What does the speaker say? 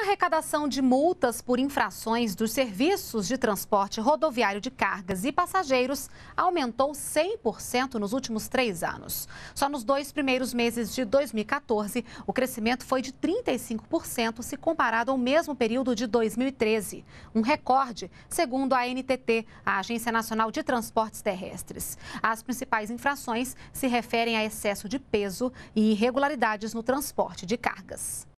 A arrecadação de multas por infrações dos serviços de transporte rodoviário de cargas e passageiros aumentou 100% nos últimos três anos. Só nos dois primeiros meses de 2014, o crescimento foi de 35% se comparado ao mesmo período de 2013. Um recorde, segundo a NTT, a Agência Nacional de Transportes Terrestres. As principais infrações se referem a excesso de peso e irregularidades no transporte de cargas.